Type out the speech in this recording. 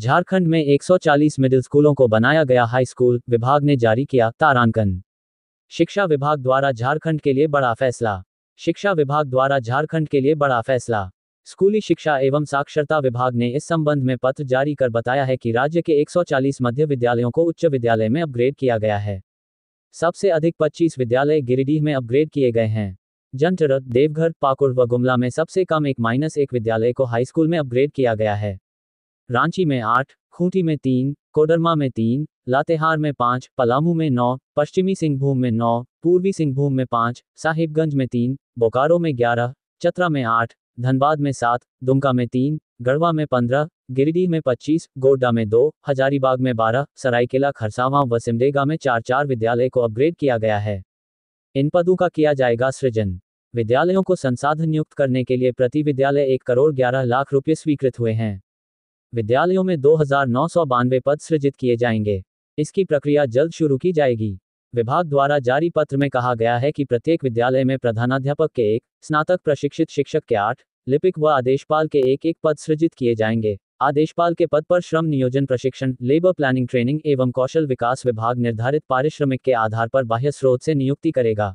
झारखंड में 140 मिडिल स्कूलों को बनाया गया हाई स्कूल विभाग ने जारी किया तारांकन शिक्षा विभाग द्वारा झारखंड के लिए बड़ा फैसला शिक्षा विभाग द्वारा झारखंड के लिए बड़ा फैसला स्कूली शिक्षा एवं साक्षरता विभाग ने इस संबंध में पत्र जारी कर बताया है कि राज्य के 140 मध्य विद्यालयों को उच्च विद्यालय में अपग्रेड किया गया है सबसे अधिक 25 विद्यालय गिरिडीह में अपग्रेड किए गए हैं जंटर देवघर पाकुड़ व गुमला में सबसे कम एक माइनस एक विद्यालय को हाईस्कूल में अपग्रेड किया गया है रांची में आठ खूंटी में तीन कोडरमा में तीन लातेहार में पाँच पलामू में नौ पश्चिमी सिंहभूम में नौ पूर्वी सिंहभूम में पाँच साहिबगंज में तीन बोकारो में ग्यारह चतरा में आठ धनबाद में सात दुमका में तीन गढ़वा में पंद्रह गिरिडीह में पच्चीस गोड्डा में दो हजारीबाग में बारह सरायकेला खरसावां व सिमडेगा में चार चार विद्यालय को अपग्रेड किया गया है इन पदों का किया जाएगा सृजन विद्यालयों को संसाधन नियुक्त करने के लिए प्रति विद्यालय एक करोड़ ग्यारह लाख रुपये स्वीकृत हुए हैं विद्यालयों में दो पद सृजित किए जाएंगे इसकी प्रक्रिया जल्द शुरू की जाएगी विभाग द्वारा जारी पत्र में कहा गया है कि प्रत्येक विद्यालय में प्रधानाध्यापक के एक स्नातक प्रशिक्षित शिक्षक के आठ लिपिक व आदेशपाल के एक एक पद सृजित किए जाएंगे आदेशपाल के पद पर श्रम नियोजन प्रशिक्षण लेबर प्लानिंग ट्रेनिंग एवं कौशल विकास विभाग निर्धारित पारिश्रमिक के आधार पर बाह्य स्रोत से नियुक्ति करेगा